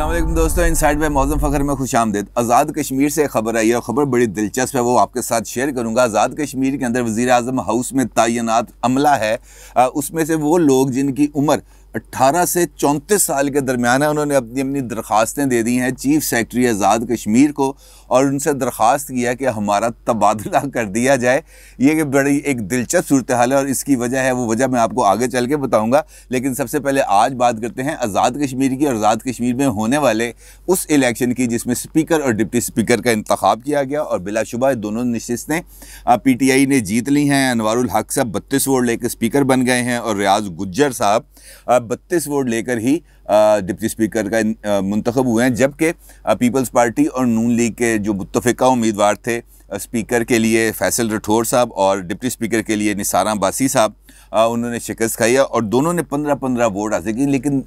असलम दोस्तों इन साइड पर मौजम फ़खर में खुश आमदेद आज़ाद कश्मीर से खबर आई है खबर बड़ी दिलचस्प है वो आपके साथ शेयर करूँगा आज़ाद कश्मीर के अंदर वज़ी अजम हाउस में तैनात अमला है उसमें से वो लोग जिनकी उम्र 18 से 34 साल के दरमियान है उन्होंने अपनी अपनी दरख्वास्तें दे दी हैं चीफ सेक्रेटरी आज़ाद कश्मीर को और उनसे दरख्वास्त किया कि हमारा तबादला कर दिया जाए ये कि बड़ी एक दिलचस्प सूरत हाल है और इसकी वजह है वो वजह मैं आपको आगे चल के बताऊँगा लेकिन सबसे पहले आज बात करते हैं आज़ाद कश्मीर की और आज़ाद कश्मीर में होने वाले उस इलेक्शन की जिसमें स्पीकर और डिप्टी स्पीकर का इंतखब किया गया और बिलाशुबा दोनों नशस्तें पी टी आई ने जीत ली हैं अनवारुल हक साहब बत्तीस वोट लेकर स्पीकर बन गए हैं और रियाज गुज्जर साहब बत्तीस वोट लेकर ही डिप्टी स्पीकर का मंतखब हुए हैं जबकि पीपल्स पार्टी और नून लीग के जो मुतफ़ा उम्मीदवार थे स्पीकर के लिए फैसल राठौर साहब और डिप्टी स्पीकर के लिए निसारा बासी साहब उन्होंने शिकस्त खाई है और दोनों ने पंद्रह पंद्रह वोट हासिल की लेकिन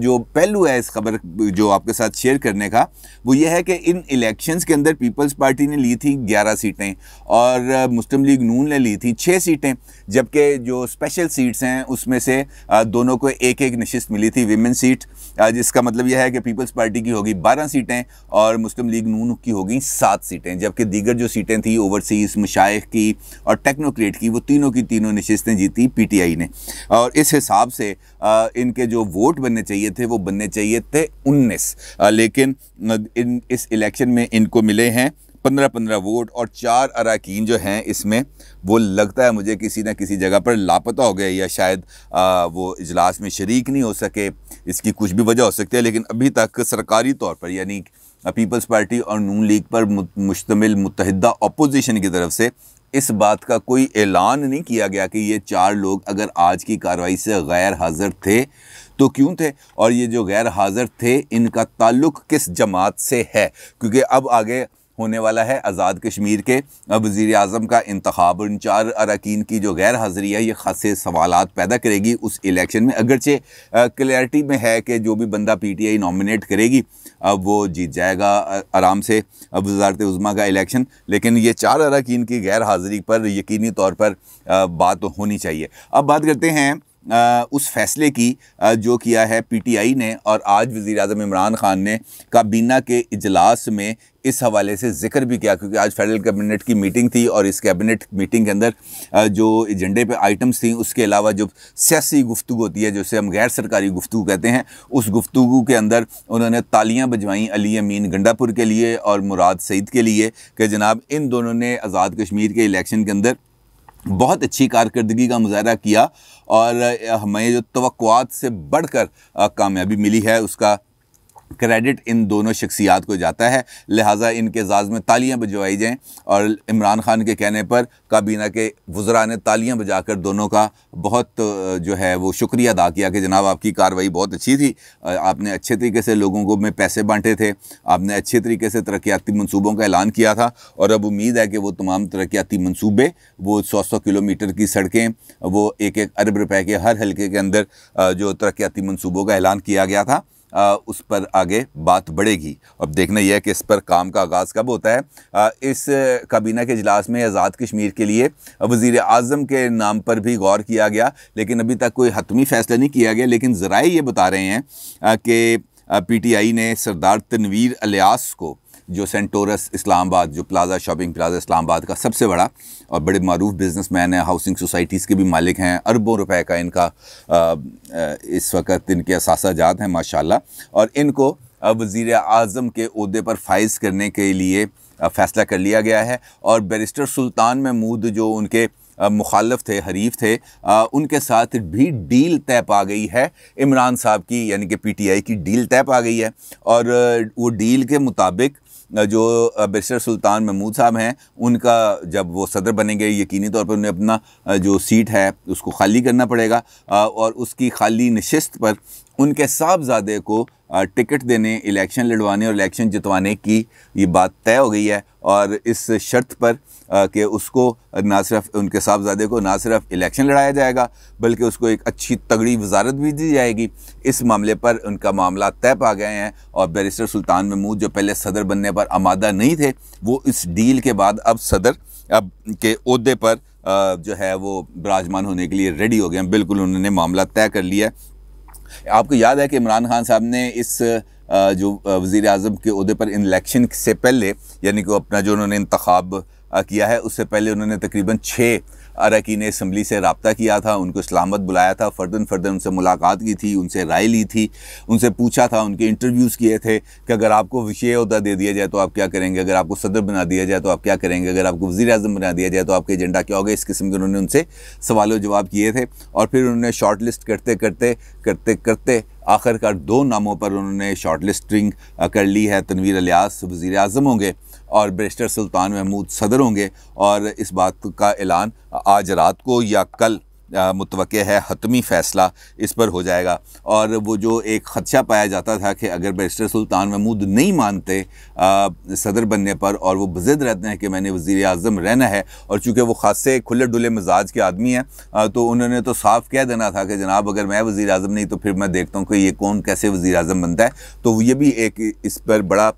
जो पहलू है इस खबर जो आपके साथ शेयर करने का वो ये है कि इन इलेक्शंस के अंदर पीपल्स पार्टी ने ली थी ग्यारह सीटें और मुस्लिम लीग नून ने ली थी छः सीटें जबकि जो स्पेशल सीट्स हैं उसमें से दोनों को एक एक नशस्त मिली थी विमेन सीट जिसका मतलब यह है कि पीपल्स पार्टी की होगी बारह सीटें और मुस्लिम लीग नून की होगी सात सीटें जबकि दीगर जो सीट सीटें थी ओवरसीज़ मशाइ की और टेक्नोक्रेट की वो तीनों की तीनों नशस्तें जीती पीटीआई ने और इस हिसाब से आ, इनके जो वोट बनने चाहिए थे वो बनने चाहिए थे उन्नीस लेकिन इन इस इलेक्शन में इनको मिले हैं पंद्रह पंद्रह वोट और चार अरकान जो हैं इसमें वो लगता है मुझे किसी ना किसी जगह पर लापता हो गए या शायद आ, वो इजलास में शरीक नहीं हो सके इसकी कुछ भी वजह हो सकती है लेकिन अभी तक सरकारी तौर पर यानी पीपल्स पार्टी और नून लीग पर मुश्तमिल मुतहदा अपोजिशन की तरफ से इस बात का कोई ऐलान नहीं किया गया कि ये चार लोग अगर आज की कार्रवाई से गैर हाजिर थे तो क्यों थे और ये जो गैर हाजिर थे इनका ताल्लुक किस जमात से है क्योंकि अब आगे होने वाला है आज़ाद कश्मीर के वज़ी अजम का इंतब इन चार अरकान की जो गैर हाज़िरी है ये खासे सवाल पैदा करेगी उस इलेक्शन में अगरचे क्लैरिटी में है कि जो भी बंदा पी टी आई नामिनेट करेगी अब वो जीत जाएगा आराम से अब वजारत उज़मा का इलेक्शन लेकिन ये चार अरकान की गैर हाज़िरी पर यकीनी तौर पर बात होनी चाहिए अब बात करते हैं आ, उस फैसले की आ, जो किया है पीटीआई ने और आज वज़ी अजम इमरान ख़ान ने काबीना के इजलास में इस हवाले से जिक्र भी किया क्योंकि आज फेडरल कैबिनेट की मीटिंग थी और इस कैबिनेट मीटिंग के अंदर जो एजेंडे पे आइटम्स थी उसके अलावा जो सियासी गुफ्तु होती है जिसे हम गैर सरकारी गुफ्तु कहते हैं उस गुफ्तु के अंदर उन्होंने तालियाँ बजवाई अली अमीन गंडापुर के लिए और मुराद सईद के लिए कि जनाब इन दोनों ने आज़ाद कश्मीर के इलेक्शन के अंदर बहुत अच्छी कारकर्दगी का मुजाहरा किया और हमें जो तो से बढ़कर कामयाबी मिली है उसका क्रेडिट इन दोनों शख्सियात को जाता है लिहाजा इनके जाज में तालियां बजवाई जाएं और इमरान खान के कहने पर काबीना के वज्रा ने तालियां बजाकर दोनों का बहुत जो है वो शुक्रिया अदा किया कि जनाब आपकी कार्रवाई बहुत अच्छी थी आपने अच्छे तरीके से लोगों को में पैसे बांटे थे आपने अच्छे तरीके से तरक्याती मनसूबों का ऐलान किया था और अब उम्मीद है कि वो तमाम तरक्याती मनसूबे वो सौ सौ किलोमीटर की सड़कें वो एक एक अरब रुपये के हर हल्के के अंदर जो तरक्याती मनसूबों का ऐलान किया गया था आ, उस पर आगे बात बढ़ेगी अब देखना यह है कि इस पर काम का आगाज़ कब होता है आ, इस काबीना के इजलास में आज़ाद कश्मीर के लिए वज़ी अजम के नाम पर भी गौर किया गया लेकिन अभी तक कोई हतमी फ़ैसला नहीं किया गया लेकिन ज़रा ये बता रहे हैं कि पी टी आई ने सरदार तनवीर अलियास को जो सेंटोरस इस्लामाबाद जो प्लाजा शॉपिंग प्लाजा इस्लामाबाद का सबसे बड़ा और बड़े मरूफ बिजनेसमैन हैं हाउसिंग सोसाइटीज़ के भी मालिक हैं अरबों रुपए का इनका आ, इस वक्त इनके असाजात हैं माशाल्लाह और इनको वज़ी अजम के अहदे पर फाइज करने के लिए फ़ैसला कर लिया गया है और बैरिस्टर सुल्तान महमूद जो उनके मुखालफ थे हरीफ थे आ, उनके साथ भी डील तय पा गई है इमरान साहब की यानी कि पीटीआई की डील तय पा गई है और वो डील के मुताबिक जो बैरिस्टर सुल्तान महमूद साहब हैं उनका जब वो सदर बनेंगे यकीनी तौर पर उन्हें अपना जो सीट है उसको खाली करना पड़ेगा और उसकी खाली नशस्त पर उनके साहबजादे को टिकट देने इलेक्शन लड़वाने और इलेक्शन जितवाने की ये बात तय हो गई है और इस शर्त पर कि उसको ना सिर्फ उनके साहबजादे को ना सिर्फ इलेक्शन लड़ाया जाएगा बल्कि उसको एक अच्छी तगड़ी वजारत भी दी जाएगी इस मामले पर उनका मामला तय पा गए हैं और बैरिस्टर सुल्तान महमूद जो पहले सदर बनने पर आमादा नहीं थे वो इस डील के बाद अब सदर अब के अहदे पर जो है वो विराजमान होने के लिए रेडी हो गए हैं बिल्कुल उन्होंने मामला तय कर लिया आपको याद है कि इमरान खान साहब ने इस जो वज़ी अजम के अहदे पर इलेक्शन से पहले यानी कि अपना जो उन्होंने इंतखब किया है उससे पहले उन्होंने तकरीबन छः अरकान इसम्बली से रबता किया था उनको इस्लामत बुलाया था फ़र्दन फ़र्दन उनसे मुलाकात की थी उनसे राय ली थी उनसे पूछा था उनके इंटरव्यूज़ किए थे कि अगर आपको विषय अहदा दे दिया जाए तो आप क्या करेंगे अगर आपको सदर बना दिया जाए तो आप क्या करेंगे अगर आपको वजी अजम बना दिया जाए तो आपका एजेंडा क्या होगा इस किस्म के उन्होंने उनसे सवाल जवाब किए थे और फिर उन्होंने शॉर्ट लिस्ट करते करते करते करते आखिरकार दो नामों पर उन्होंने शॉर्ट लिस्टिंग कर ली है तनवीर अलियास वज़ी अजम होंगे और बैरिस्टर सुल्तान महमूद सदर होंगे और इस बात का ऐलान आज रात को या कल मुतव है हतमी फ़ैसला इस पर हो जाएगा और वो जो एक ख़दशा पाया जाता था कि अगर बैरिस्टर सुल्तान महमूद नहीं मानते सदर बनने पर और वो बज़िद रहते हैं कि मैंने वज़ी अजम रहना है और चूँकि वो खासे खुले डुले मिजाज के आदमी हैं तो उन्होंने तो साफ़ कह देना था कि जनाब अगर मैं वज़ी अजम नहीं तो फिर मैं देखता हूँ कि ये कौन कैसे वज़ी अजम बनता है तो ये भी एक इस पर बड़ा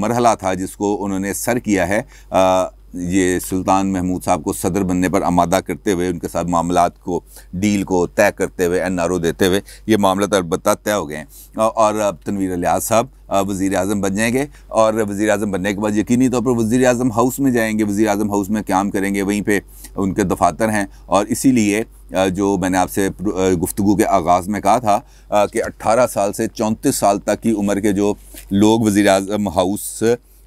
मरहला था जिसको उन्होंने सर किया है आ, ये सुल्तान महमूद साहब को सदर बनने पर आमादा करते हुए उनके साथ मामला को डील को तय करते हुए एन आर ओ देते हुए ये मामला तो अलबत् तय हो गए हैं और अब तनवीर लिहाज साहब वज़ी अजम बन जाएंगे और वज़ी अजम बनने के बाद यकीनी तौर पर वज़ी अजम हाउस में जाएंगे वज़ी अजम हाउस में क्याम करेंगे वहीं पर उनके दफातर हैं और इसीलिए जो मैंने आपसे गुफ्तु के आगाज़ में कहा था कि अट्ठारह साल से चौंतीस साल तक की उम्र के जो लोग वज़ी अजम हाउस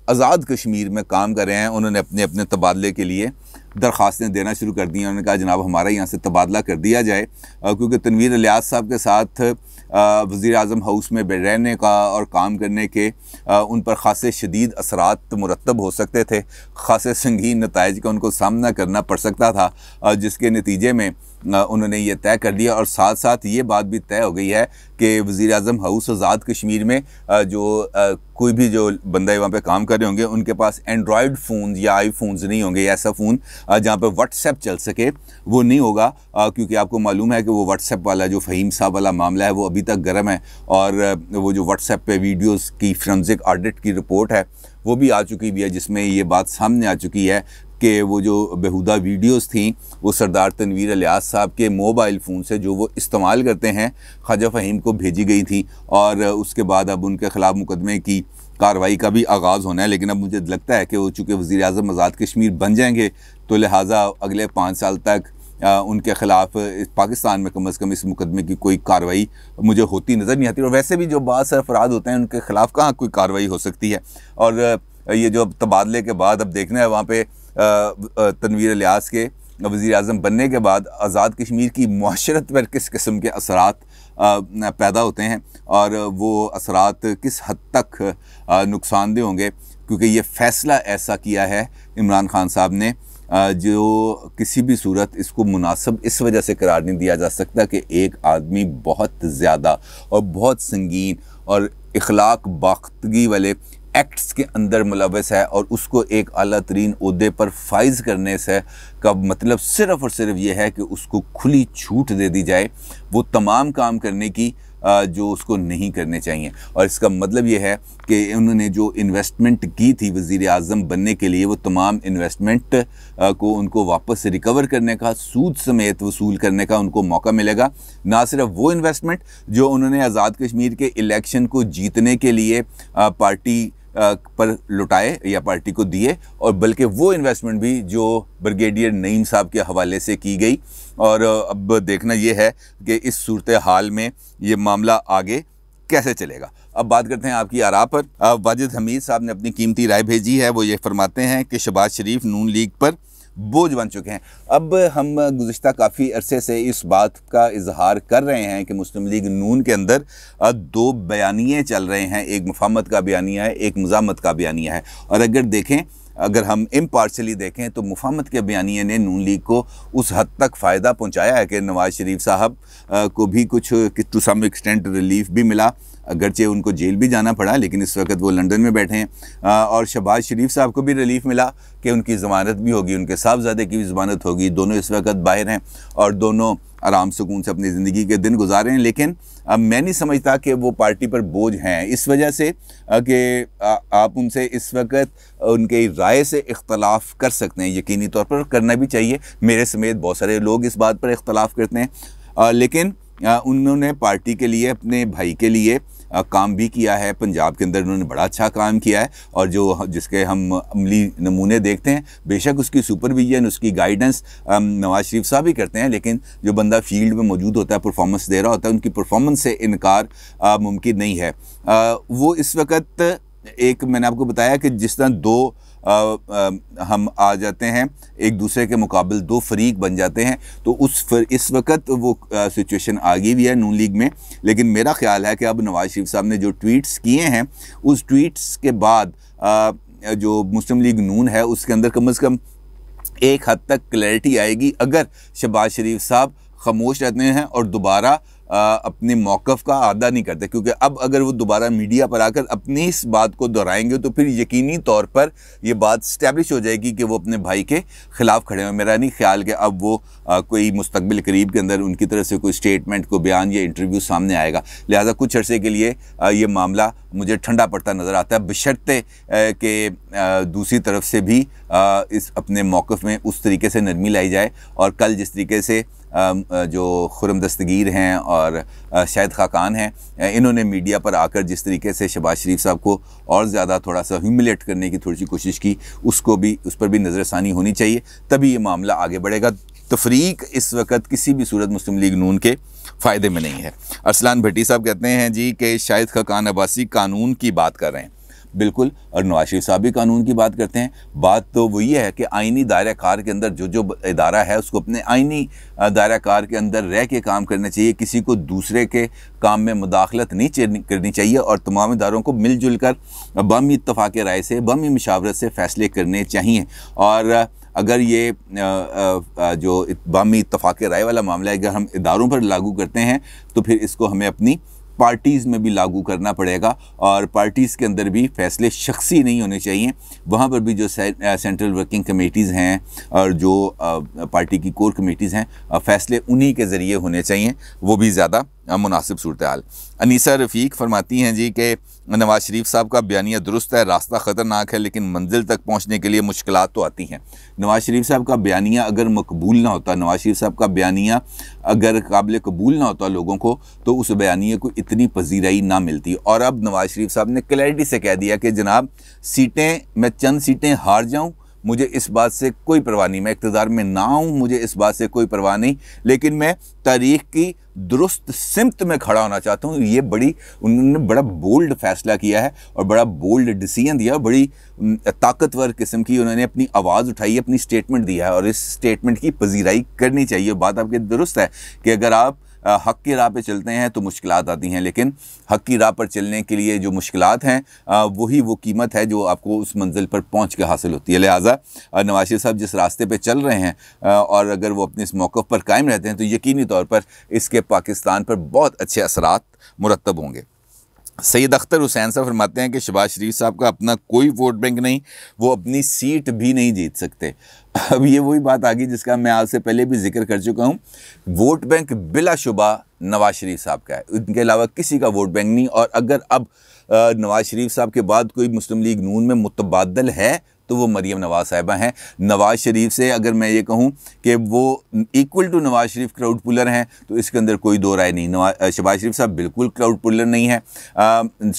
आज़ाद कश्मीर में काम कर रहे हैं उन्होंने अपने अपने तबादले के लिए दरख्वास्तें देना शुरू कर दी हैं उन्होंने कहा जनाब हमारा यहाँ से तबादला कर दिया जाए क्योंकि तनवीर अलियाज साहब के साथ वज़ी अजम हाउस में रहने का और काम करने के आ, उन पर ख़ासे शदीद असरात मुरतब हो सकते थे ख़ासे संगीन नतज का उनको सामना करना पड़ सकता था जिसके नतीजे में उन्होंने ये तय कर दिया और साथ साथ ये बात भी तय हो गई है कि वज़ी अजम हाउस आज़ाद कश्मीर में जो कोई भी जो बंदे वहाँ पे काम कर रहे होंगे उनके पास एंड्रॉयड फ़ोन या आई फोन्स नहीं होंगे ऐसा फ़ोन जहाँ पे व्हाट्सएप चल सके वो नहीं होगा क्योंकि आपको मालूम है कि वो व्हाट्सएप वाला जो फ़हीम साहब वाला मामला है वो अभी तक गर्म है और वो जो व्हाट्सएप पे वीडियोस की फ्रेंसिक ऑडिट की रिपोर्ट है वो भी आ चुकी भी है जिसमें ये बात सामने आ चुकी है कि वो जो बेहुदा वीडियोस थी वो सरदार तनवीर अलियास साहब के मोबाइल फ़ोन से जो वो इस्तेमाल करते हैं ख्वाजा फ़हीम को भेजी गई थी और उसके बाद अब उनके ख़िलाफ़ मुकदमे की कार्रवाई का भी आगाज़ होना है लेकिन अब मुझे लगता है कि वो चूँकि वज़ी अजम आज़ाद कश्मीर बन जाएंगे तो लिहाजा अगले पाँच साल तक आ, उनके ख़िलाफ़ पाकिस्तान में कम अज़ कम इस मुकदमे की कोई कार्रवाई मुझे होती नज़र नहीं आती और वैसे भी जो बाद अफराद होते हैं उनके ख़िलाफ़ कहाँ कोई कार्रवाई हो सकती है और ये जो अब तबादले के बाद अब देखना है वहाँ पर तनवीर लियाज के वज़ी अजम बनने के बाद आज़ाद कश्मीर की माशरत पर किस किस्म के असरात पैदा होते हैं और वो असरात किस हद तक नुकसानदेह होंगे क्योंकि ये फ़ैसला ऐसा किया है इमरान खान साहब ने जो किसी भी सूरत इसको मुनासब इस वजह से करार नहीं दिया जा सकता कि एक आदमी बहुत ज़्यादा और बहुत संगीन और इखलाक बाख्तगी वाले एक्ट्स के अंदर मुलवस है और उसको एक अला तरीन उहदे पर फाइज करने से का मतलब सिर्फ़ और सिर्फ ये है कि उसको खुली छूट दे दी जाए वो तमाम काम करने की जो उसको नहीं करने चाहिए और इसका मतलब ये है कि उन्होंने जो इन्वेस्टमेंट की थी वज़ी अजम बनने के लिए वो तमाम इन्वेस्टमेंट को उनको वापस से रिकवर करने का सूद समेत वसूल करने का उनको मौका मिलेगा ना सिर्फ वो इन्वेस्टमेंट जो उन्होंने आज़ाद कश्मीर के इलेक्शन को जीतने के लिए पार्टी पर लुटाए या पार्टी को दिए और बल्कि वो इन्वेस्टमेंट भी जो ब्रिगेडियर नईम साहब के हवाले से की गई और अब देखना ये है कि इस सूरत हाल में ये मामला आगे कैसे चलेगा अब बात करते हैं आपकी आरा पर वाजिद हमीद साहब ने अपनी कीमती राय भेजी है वो ये फरमाते हैं कि शबाज शरीफ नून लीग पर बोझ बन चुके हैं अब हम गुज्त काफ़ी अरसे से इस बात का इजहार कर रहे हैं कि मुस्लिम लीग नून के अंदर दो बयानिए चल रहे हैं एक मफामत का बयानिया है एक मजामत का बयानिया है और अगर देखें अगर हम इम पार्शली देखें तो मुफामत के बयानिए ने नून लीग को उस हद तक फ़ायदा पहुँचाया है कि नवाज़ शरीफ साहब को भी कुछ टू सम एक्सटेंट रिलीफ भी मिला अगरचे उनको जेल भी जाना पड़ा लेकिन इस वक्त वो लंदन में बैठे हैं और शहबाज शरीफ साहब को भी रिलीफ मिला कि उनकी ज़मानत भी होगी उनके साहबजादे की भी ज़मानत होगी दोनों इस वक्त बाहर हैं और दोनों आराम सुकून से अपनी ज़िंदगी के दिन गुजारे हैं लेकिन अब मैं नहीं समझता कि वो पार्टी पर बोझ हैं इस वजह से कि आप उनसे इस वक्त उनके राय से इख्तलाफ कर सकते हैं यकीनी तौर पर करना भी चाहिए मेरे समेत बहुत सारे लोग इस बात पर इख्तलाफ करते हैं लेकिन उन्होंने पार्टी के लिए अपने भाई के लिए काम भी किया है पंजाब के अंदर उन्होंने बड़ा अच्छा काम किया है और जो जिसके हम अमली नमूने देखते हैं बेशक उसकी सुपरविजन उसकी गाइडेंस नवाज शरीफ साहब ही करते हैं लेकिन जो बंदा फील्ड में मौजूद होता है परफॉर्मेंस दे रहा होता है उनकी परफॉर्मेंस से इनकार मुमकिन नहीं है आ, वो इस वक्त एक मैंने आपको बताया कि जिस तरह दो हम आ जाते हैं एक दूसरे के मुकाबले दो फरीक बन जाते हैं तो उस फर, इस वक्त वो सिचुएशन आ गई हुई है नून लीग में लेकिन मेरा ख्याल है कि अब नवाज शरीफ साहब ने जो ट्वीट्स किए हैं उस ट्वीट्स के बाद आ, जो मुस्लिम लीग नून है उसके अंदर कम अज़ कम एक हद तक क्लैरिटी आएगी अगर शबाज शरीफ साहब खामोश रहते हैं और दोबारा अपने मौक़ का अदा नहीं करते क्योंकि अब अगर वो दोबारा मीडिया पर आकर अपनी इस बात को दोहराएंगे तो फिर यकीनी तौर पर ये बात स्टैब्लिश हो जाएगी कि वो अपने भाई के ख़िलाफ़ खड़े हों मेरा नहीं ख्याल कि अब वो आ, कोई मुस्तबिल करीब के अंदर उनकी तरफ से कोई स्टेटमेंट को बयान या इंटरव्यू सामने आएगा लिहाजा कुछ अर्से के लिए आ, ये मामला मुझे ठंडा पड़ता नज़र आता है बशर्ते कि दूसरी तरफ से भी इस अपने मौक़ में उस तरीके से नरमी लाई जाए और कल जिस तरीके से जो खुरम दस्तगीर हैं और शाहिद खाकान हैं इन्होंने मीडिया पर आकर जिस तरीके से शबाज शरीफ साहब को और ज़्यादा थोड़ा सा ह्यूमिलेट करने की थोड़ी सी कोशिश की उसको भी उस पर भी नज़रसानी होनी चाहिए तभी ये मामला आगे बढ़ेगा तफरीक इस वक्त किसी भी सूरत मुस्लिम लीग नून के फ़ायदे में नहीं है अरसलान भट्टी साहब कहते हैं जी कि शाहिद खाकान अब्बासी कानून की बात कर रहे हैं बिल्कुल और नवाज शरीफ साहब भी कानून की बात करते हैं बात तो वो ये है कि आइनी दायरा कार के अंदर जो जो इदारा है उसको अपने आइनी दायरा कार के अंदर रह के काम करना चाहिए किसी को दूसरे के काम में मुदाखलत नहीं करनी चाहिए और तमाम इदारों को मिलजुल कर बम इतफाक़ राय से बम मशावरत से फ़ैसले करने चाहिए और अगर ये जो बामी इतफाक़ राय वाला मामला है अगर हम इदारों पर लागू करते हैं तो फिर इसको हमें अपनी पार्टीज़ में भी लागू करना पड़ेगा और पार्टीज़ के अंदर भी फैसले शख्सी नहीं होने चाहिए वहाँ पर भी जो सेंट्रल वर्किंग कमेटीज़ हैं और जो पार्टी की कोर कमेटीज़ हैं फैसले उन्हीं के ज़रिए होने चाहिए वो भी ज़्यादा मुनासिब सूरत हाल अनीसा रफ़ीक फरमाती हैं जी कि नवाज़ शरीफ साहब का बयानिया दुरुस्त है रास्ता ख़तरनाक है लेकिन मंजिल तक पहुँचने के लिए मुश्किल तो आती हैं नवाज़ शरीफ साहब का बयानिया अगर मकबूल ना होता नवाज़ शरीफ साहब का बयानिया अगर काबिल कबूल ना होता लोगों को तो उस बयानिए को इतनी पजीराई ना मिलती और अब नवाज़ शरीफ साहब ने क्लैरिटी से कह दिया कि जनाब सीटें मैं चंद सीटें हार जाऊँ मुझे इस बात से कोई परवाह नहीं मैं इकतदार में ना हूँ मुझे इस बात से कोई परवाह नहीं लेकिन मैं तारीख की दुरुस्त सिमत में खड़ा होना चाहता हूँ ये बड़ी उन्होंने बड़ा बोल्ड फैसला किया है और बड़ा बोल्ड डिसीजन दिया बड़ी ताकतवर किस्म की उन्होंने अपनी आवाज़ उठाई अपनी स्टेटमेंट दिया है और इस स्टेटमेंट की पजीराई करनी चाहिए बात आपकी दुरुस्त है कि अगर आप हक़ की राह पर चलते हैं तो मुश्किल आती हैं लेकिन हक़ की राह पर चलने के लिए जो मुश्किल हैं वही वो कीमत है जो आपको उस मंजिल पर पहुँच के हासिल होती है लिहाजा नवाज शरीफ साहब जिस रास्ते पर चल रहे हैं और अगर वो अपने इस मौक़ पर कायम रहते हैं तो यकीनी तौर पर इसके पाकिस्तान पर बहुत अच्छे असरात मुरतब होंगे सैद अख्तर हुसैन साहब फरमाते हैं कि शबाज शरीफ साहब का अपना कोई वोट बैंक नहीं वो अपनी सीट भी नहीं जीत सकते अब ये वही बात आ गई जिसका मैं आज से पहले भी जिक्र कर चुका हूँ वोट बैंक बिलाशुबा नवाज शरीफ साहब का है इनके अलावा किसी का वोट बैंक नहीं और अगर अब नवाज शरीफ साहब के बाद कोई मुस्लिम लीग नून में मुतबादल है तो वो मरीम नवाज़ साहिबा हैं नवाज़ शरीफ से अगर मैं ये कहूँ कि वो equal to Nawaz Sharif crowd puller हैं तो इसके अंदर कोई दो राय नहीं नवाज शबाज शरीफ साहब बिल्कुल क्राउड पुलर नहीं है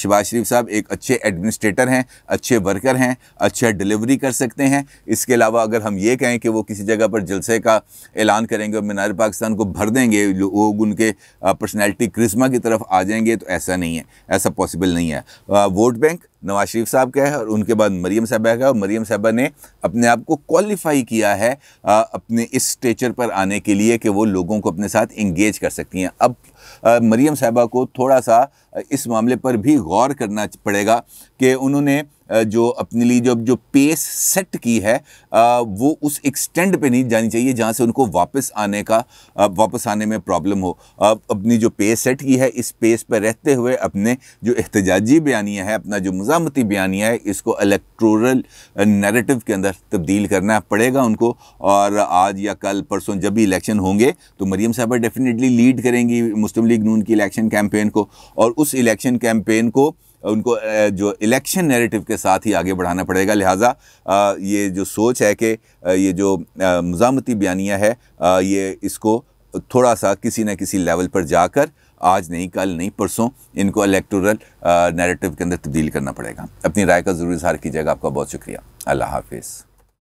शबाज शरीफ साहब एक अच्छे एडमिनिस्ट्रेटर हैं अच्छे वर्कर हैं अच्छा डिलीवरी कर सकते हैं इसके अलावा अगर हम ये कहें कि वो किसी जगह पर जलसे का ऐलान करेंगे और मीनार पाकिस्तान को भर देंगे लोग उनके पर्सनैलिटी क्रिस्मा की तरफ आ जाएंगे तो ऐसा नहीं है ऐसा पॉसिबल नहीं है वोट बैंक नवाज शरीफ साहब का है और उनके बाद मरीम साहबा का और मरीम साहबा ने अपने आप को क्वालिफाई किया है आ, अपने इस स्टेचर पर आने के लिए कि वो लोगों को अपने साथ इंगेज कर सकती हैं अब मरीम साहबा को थोड़ा सा इस मामले पर भी गौर करना पड़ेगा कि उन्होंने जो अपने लिए जो जो पेस सेट की है वो उस एक्सटेंड पे नहीं जानी चाहिए जहाँ से उनको वापस आने का वापस आने में प्रॉब्लम हो अब अपनी जो पेस सेट की है इस पेस पर रहते हुए अपने जो एहतजाजी बयानियाँ है अपना जो मजामती बयानियाँ है इसको इलेक्ट्रोरल नरेटिव के अंदर तब्दील करना पड़ेगा उनको और आज या कल परसों जब भी इलेक्शन होंगे तो मरीम साहबा डेफिनेटली लीड करेंगी मुस्लिम लीग नून की इलेक्शन कैंपेन को और उस इलेक्शन कैंपेन को उनको जो इलेक्शन नैरेटिव के साथ ही आगे बढ़ाना पड़ेगा लिहाजा ये जो सोच है कि ये जो मजामती बयानिया है ये इसको थोड़ा सा किसी न किसी लेवल पर जाकर आज नहीं कल नहीं परसों इनको इलेक्टोरल नैरेटिव के अंदर तब्दील करना पड़ेगा अपनी राय का ज़रूर इजहार कीजिएगा आपका बहुत शुक्रिया अल्लाह हाफिज़